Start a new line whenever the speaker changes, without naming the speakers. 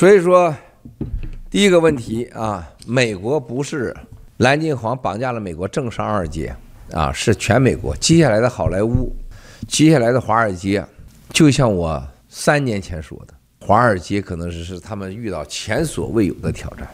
所以说，第一个问题啊，美国不是蓝金黄绑架了美国政商二阶啊，是全美国接下来的好莱坞，接下来的华尔街，就像我三年前说的，华尔街可能是是他们遇到前所未有的挑战。